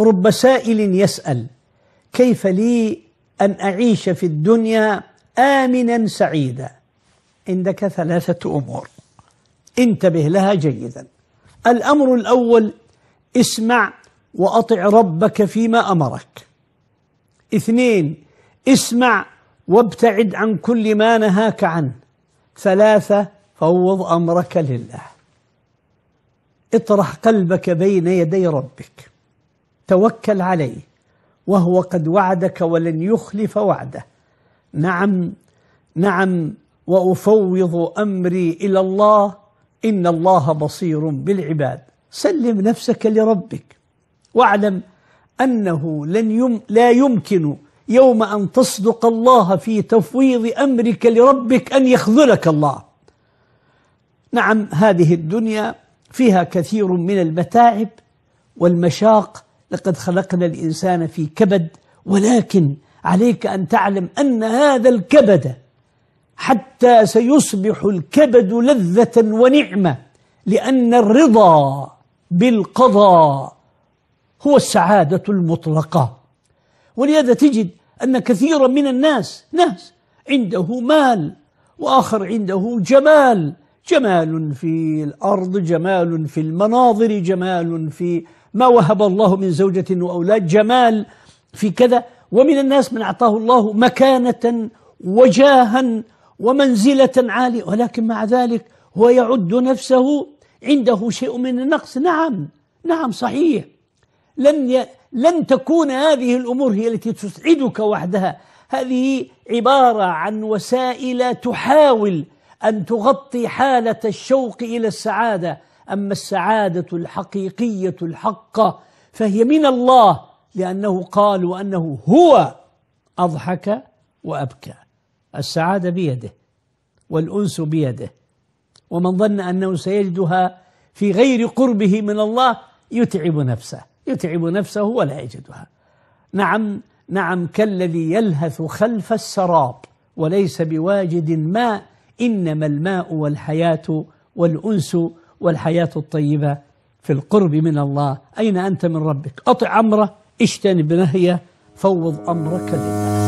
رب سائل يسأل كيف لي أن أعيش في الدنيا آمنا سعيدا عندك ثلاثة أمور انتبه لها جيدا الأمر الأول اسمع وأطع ربك فيما أمرك اثنين اسمع وابتعد عن كل ما نهاك عنه ثلاثة فوض أمرك لله اطرح قلبك بين يدي ربك توكل عليه وهو قد وعدك ولن يخلف وعده نعم نعم وافوض امري الى الله ان الله بصير بالعباد سلم نفسك لربك واعلم انه لن يم لا يمكن يوم ان تصدق الله في تفويض امرك لربك ان يخذلك الله نعم هذه الدنيا فيها كثير من المتاعب والمشاق لقد خلقنا الإنسان في كبد ولكن عليك أن تعلم أن هذا الكبد حتى سيصبح الكبد لذة ونعمة لأن الرضا بالقضاء هو السعادة المطلقة ولهذا تجد أن كثيرا من الناس ناس عنده مال وآخر عنده جمال جمال في الأرض جمال في المناظر جمال في ما وهب الله من زوجة وأولاد جمال في كذا ومن الناس من أعطاه الله مكانة وجاها ومنزلة عالية ولكن مع ذلك هو يعد نفسه عنده شيء من النقص نعم نعم صحيح لن ي... لن تكون هذه الأمور هي التي تسعدك وحدها هذه عبارة عن وسائل تحاول أن تغطي حالة الشوق إلى السعادة أما السعادة الحقيقية الحقة فهي من الله لأنه قال وأنه هو أضحك وأبكى السعادة بيده والأنس بيده ومن ظن أنه سيجدها في غير قربه من الله يتعب نفسه يتعب نفسه ولا يجدها نعم نعم كالذي يلهث خلف السراب وليس بواجد ماء إنما الماء والحياة والأنس والحياة الطيبة في القرب من الله أين أنت من ربك أطع أمره اجتنب نهيه فوض أمرك لله